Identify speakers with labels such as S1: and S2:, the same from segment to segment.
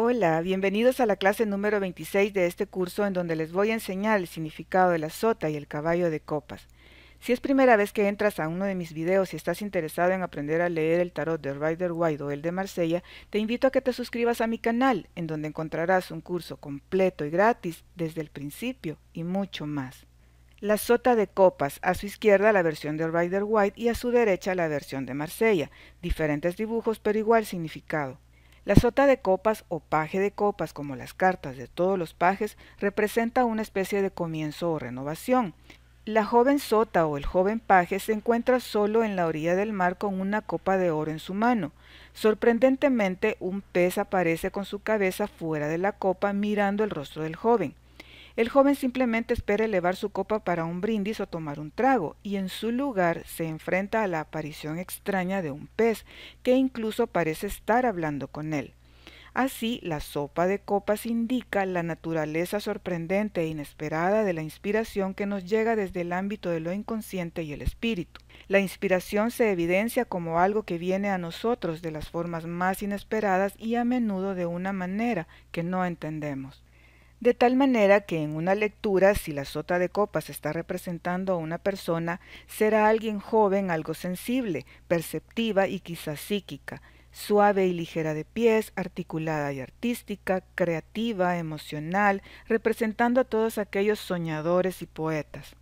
S1: Hola, bienvenidos a la clase número 26 de este curso en donde les voy a enseñar el significado de la sota y el caballo de copas. Si es primera vez que entras a uno de mis videos y estás interesado en aprender a leer el tarot de Rider White o el de Marsella, te invito a que te suscribas a mi canal, en donde encontrarás un curso completo y gratis desde el principio y mucho más. La sota de copas, a su izquierda la versión de Rider White y a su derecha la versión de Marsella, diferentes dibujos pero igual significado. La sota de copas o paje de copas, como las cartas de todos los pajes, representa una especie de comienzo o renovación. La joven sota o el joven paje se encuentra solo en la orilla del mar con una copa de oro en su mano. Sorprendentemente, un pez aparece con su cabeza fuera de la copa mirando el rostro del joven. El joven simplemente espera elevar su copa para un brindis o tomar un trago, y en su lugar se enfrenta a la aparición extraña de un pez, que incluso parece estar hablando con él. Así, la sopa de copas indica la naturaleza sorprendente e inesperada de la inspiración que nos llega desde el ámbito de lo inconsciente y el espíritu. La inspiración se evidencia como algo que viene a nosotros de las formas más inesperadas y a menudo de una manera que no entendemos. De tal manera que en una lectura, si la sota de copas está representando a una persona, será alguien joven, algo sensible, perceptiva y quizás psíquica, suave y ligera de pies, articulada y artística, creativa, emocional, representando a todos aquellos soñadores y poetas.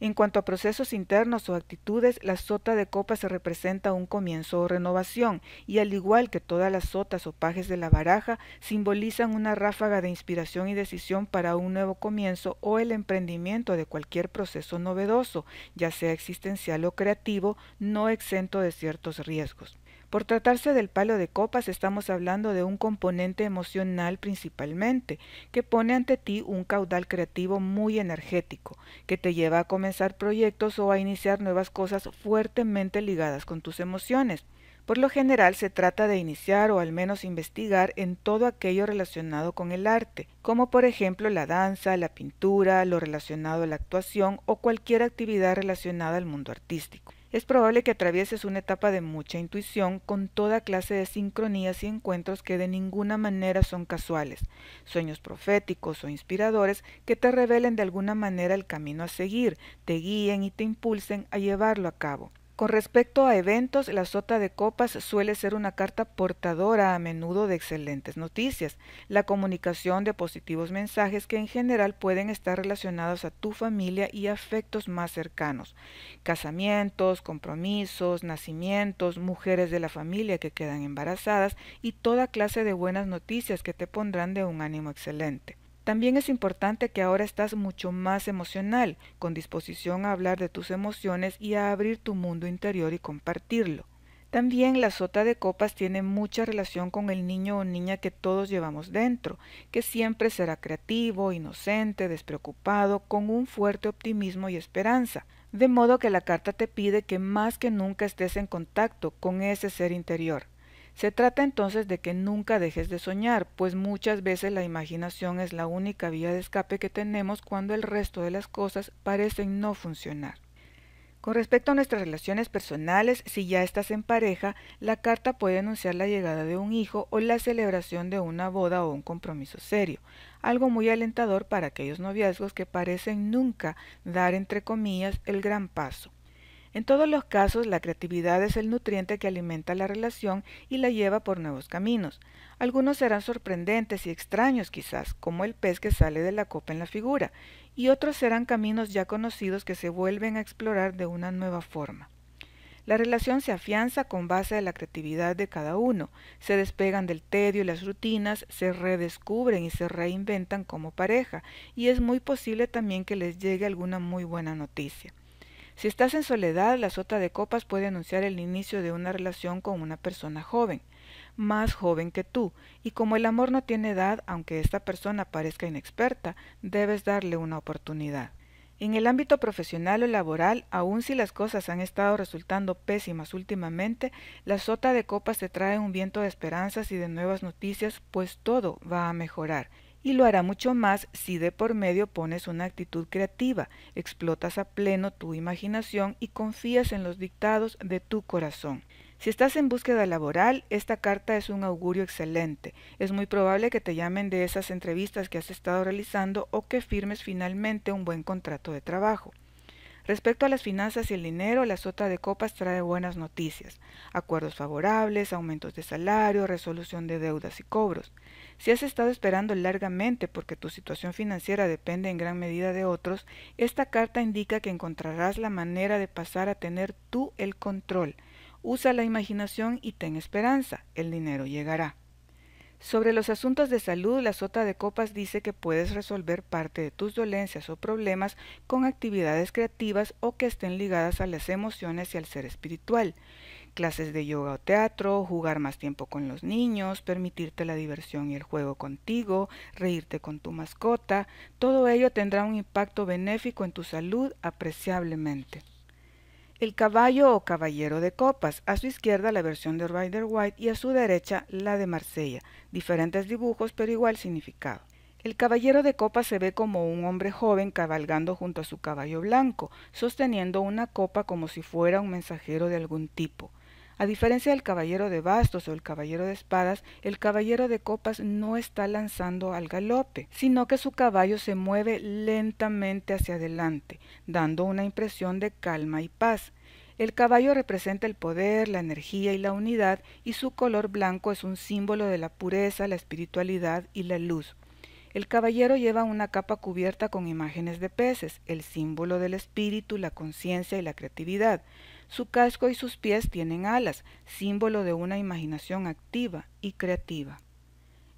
S1: En cuanto a procesos internos o actitudes, la sota de copa se representa un comienzo o renovación, y al igual que todas las sotas o pajes de la baraja, simbolizan una ráfaga de inspiración y decisión para un nuevo comienzo o el emprendimiento de cualquier proceso novedoso, ya sea existencial o creativo, no exento de ciertos riesgos. Por tratarse del palo de copas estamos hablando de un componente emocional principalmente, que pone ante ti un caudal creativo muy energético, que te lleva a comenzar proyectos o a iniciar nuevas cosas fuertemente ligadas con tus emociones. Por lo general se trata de iniciar o al menos investigar en todo aquello relacionado con el arte, como por ejemplo la danza, la pintura, lo relacionado a la actuación o cualquier actividad relacionada al mundo artístico es probable que atravieses una etapa de mucha intuición con toda clase de sincronías y encuentros que de ninguna manera son casuales, sueños proféticos o inspiradores que te revelen de alguna manera el camino a seguir, te guíen y te impulsen a llevarlo a cabo. Con respecto a eventos, la sota de copas suele ser una carta portadora a menudo de excelentes noticias, la comunicación de positivos mensajes que en general pueden estar relacionados a tu familia y afectos más cercanos, casamientos, compromisos, nacimientos, mujeres de la familia que quedan embarazadas y toda clase de buenas noticias que te pondrán de un ánimo excelente. También es importante que ahora estás mucho más emocional, con disposición a hablar de tus emociones y a abrir tu mundo interior y compartirlo. También la sota de copas tiene mucha relación con el niño o niña que todos llevamos dentro, que siempre será creativo, inocente, despreocupado, con un fuerte optimismo y esperanza. De modo que la carta te pide que más que nunca estés en contacto con ese ser interior. Se trata entonces de que nunca dejes de soñar, pues muchas veces la imaginación es la única vía de escape que tenemos cuando el resto de las cosas parecen no funcionar. Con respecto a nuestras relaciones personales, si ya estás en pareja, la carta puede anunciar la llegada de un hijo o la celebración de una boda o un compromiso serio, algo muy alentador para aquellos noviazgos que parecen nunca dar entre comillas el gran paso. En todos los casos, la creatividad es el nutriente que alimenta la relación y la lleva por nuevos caminos. Algunos serán sorprendentes y extraños quizás, como el pez que sale de la copa en la figura, y otros serán caminos ya conocidos que se vuelven a explorar de una nueva forma. La relación se afianza con base a la creatividad de cada uno, se despegan del tedio y las rutinas, se redescubren y se reinventan como pareja, y es muy posible también que les llegue alguna muy buena noticia. Si estás en soledad, la sota de copas puede anunciar el inicio de una relación con una persona joven, más joven que tú, y como el amor no tiene edad, aunque esta persona parezca inexperta, debes darle una oportunidad. En el ámbito profesional o laboral, aun si las cosas han estado resultando pésimas últimamente, la sota de copas te trae un viento de esperanzas y de nuevas noticias, pues todo va a mejorar y lo hará mucho más si de por medio pones una actitud creativa, explotas a pleno tu imaginación y confías en los dictados de tu corazón. Si estás en búsqueda laboral, esta carta es un augurio excelente. Es muy probable que te llamen de esas entrevistas que has estado realizando o que firmes finalmente un buen contrato de trabajo. Respecto a las finanzas y el dinero, la sota de copas trae buenas noticias, acuerdos favorables, aumentos de salario, resolución de deudas y cobros. Si has estado esperando largamente porque tu situación financiera depende en gran medida de otros, esta carta indica que encontrarás la manera de pasar a tener tú el control. Usa la imaginación y ten esperanza, el dinero llegará. Sobre los asuntos de salud, la sota de copas dice que puedes resolver parte de tus dolencias o problemas con actividades creativas o que estén ligadas a las emociones y al ser espiritual. Clases de yoga o teatro, jugar más tiempo con los niños, permitirte la diversión y el juego contigo, reírte con tu mascota, todo ello tendrá un impacto benéfico en tu salud apreciablemente el caballo o caballero de copas, a su izquierda la versión de Rider White y a su derecha la de Marsella, diferentes dibujos pero igual significado. El caballero de copas se ve como un hombre joven cabalgando junto a su caballo blanco, sosteniendo una copa como si fuera un mensajero de algún tipo. A diferencia del caballero de bastos o el caballero de espadas, el caballero de copas no está lanzando al galope, sino que su caballo se mueve lentamente hacia adelante, dando una impresión de calma y paz. El caballo representa el poder, la energía y la unidad, y su color blanco es un símbolo de la pureza, la espiritualidad y la luz. El caballero lleva una capa cubierta con imágenes de peces, el símbolo del espíritu, la conciencia y la creatividad. Su casco y sus pies tienen alas, símbolo de una imaginación activa y creativa.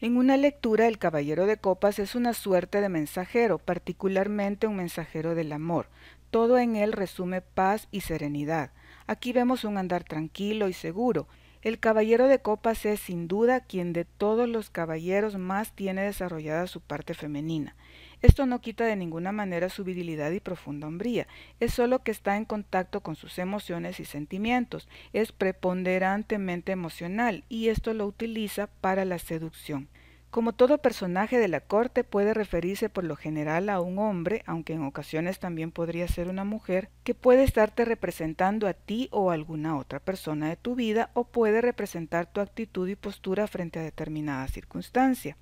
S1: En una lectura, el caballero de copas es una suerte de mensajero, particularmente un mensajero del amor. Todo en él resume paz y serenidad. Aquí vemos un andar tranquilo y seguro, el caballero de copas es sin duda quien de todos los caballeros más tiene desarrollada su parte femenina. Esto no quita de ninguna manera su virilidad y profunda hombría, es solo que está en contacto con sus emociones y sentimientos, es preponderantemente emocional y esto lo utiliza para la seducción. Como todo personaje de la corte puede referirse por lo general a un hombre, aunque en ocasiones también podría ser una mujer, que puede estarte representando a ti o a alguna otra persona de tu vida o puede representar tu actitud y postura frente a determinada circunstancia.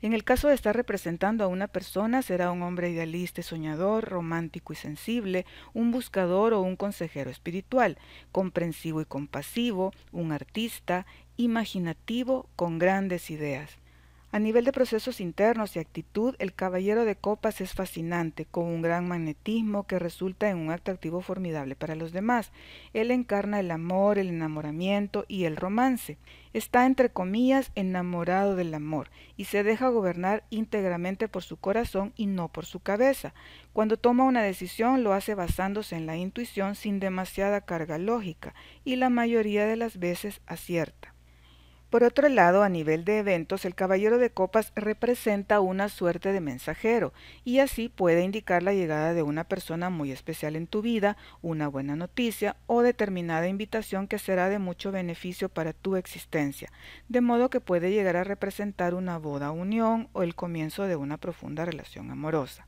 S1: En el caso de estar representando a una persona, será un hombre idealista y soñador, romántico y sensible, un buscador o un consejero espiritual, comprensivo y compasivo, un artista, imaginativo, con grandes ideas. A nivel de procesos internos y actitud, el caballero de copas es fascinante, con un gran magnetismo que resulta en un atractivo formidable para los demás. Él encarna el amor, el enamoramiento y el romance. Está, entre comillas, enamorado del amor y se deja gobernar íntegramente por su corazón y no por su cabeza. Cuando toma una decisión lo hace basándose en la intuición sin demasiada carga lógica y la mayoría de las veces acierta. Por otro lado, a nivel de eventos, el caballero de copas representa una suerte de mensajero y así puede indicar la llegada de una persona muy especial en tu vida, una buena noticia o determinada invitación que será de mucho beneficio para tu existencia, de modo que puede llegar a representar una boda, unión o el comienzo de una profunda relación amorosa.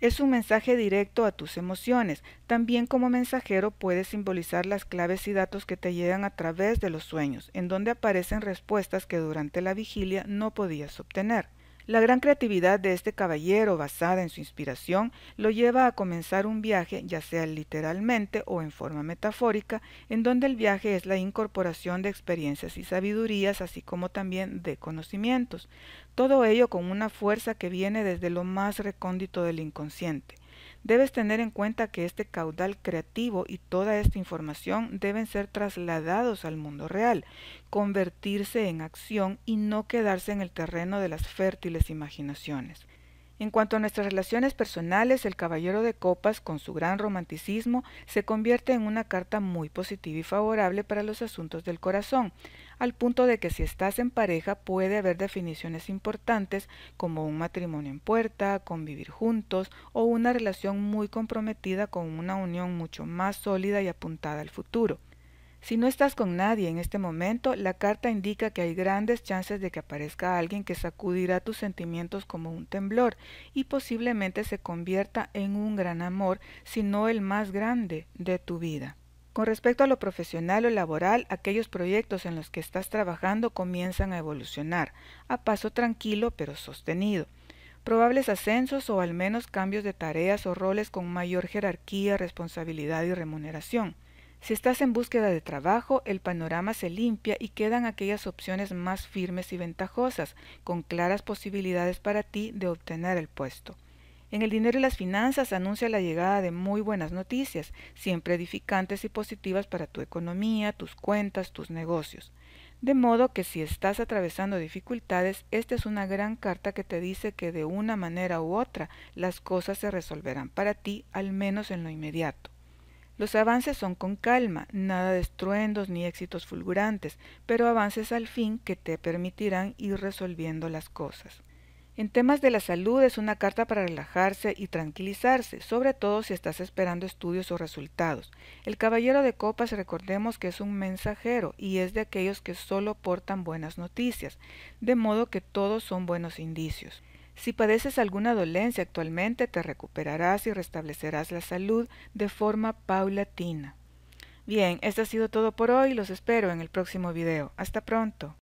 S1: Es un mensaje directo a tus emociones. También como mensajero puedes simbolizar las claves y datos que te llegan a través de los sueños, en donde aparecen respuestas que durante la vigilia no podías obtener. La gran creatividad de este caballero, basada en su inspiración, lo lleva a comenzar un viaje, ya sea literalmente o en forma metafórica, en donde el viaje es la incorporación de experiencias y sabidurías, así como también de conocimientos. Todo ello con una fuerza que viene desde lo más recóndito del inconsciente. Debes tener en cuenta que este caudal creativo y toda esta información deben ser trasladados al mundo real, convertirse en acción y no quedarse en el terreno de las fértiles imaginaciones. En cuanto a nuestras relaciones personales, el Caballero de Copas, con su gran romanticismo, se convierte en una carta muy positiva y favorable para los asuntos del corazón al punto de que si estás en pareja puede haber definiciones importantes como un matrimonio en puerta, convivir juntos o una relación muy comprometida con una unión mucho más sólida y apuntada al futuro. Si no estás con nadie en este momento, la carta indica que hay grandes chances de que aparezca alguien que sacudirá tus sentimientos como un temblor y posiblemente se convierta en un gran amor, si no el más grande de tu vida. Con respecto a lo profesional o laboral, aquellos proyectos en los que estás trabajando comienzan a evolucionar, a paso tranquilo pero sostenido. Probables ascensos o al menos cambios de tareas o roles con mayor jerarquía, responsabilidad y remuneración. Si estás en búsqueda de trabajo, el panorama se limpia y quedan aquellas opciones más firmes y ventajosas, con claras posibilidades para ti de obtener el puesto. En el dinero y las finanzas anuncia la llegada de muy buenas noticias, siempre edificantes y positivas para tu economía, tus cuentas, tus negocios. De modo que si estás atravesando dificultades, esta es una gran carta que te dice que de una manera u otra las cosas se resolverán para ti, al menos en lo inmediato. Los avances son con calma, nada de estruendos ni éxitos fulgurantes, pero avances al fin que te permitirán ir resolviendo las cosas. En temas de la salud es una carta para relajarse y tranquilizarse, sobre todo si estás esperando estudios o resultados. El caballero de copas recordemos que es un mensajero y es de aquellos que solo portan buenas noticias, de modo que todos son buenos indicios. Si padeces alguna dolencia actualmente, te recuperarás y restablecerás la salud de forma paulatina. Bien, esto ha sido todo por hoy, los espero en el próximo video. Hasta pronto.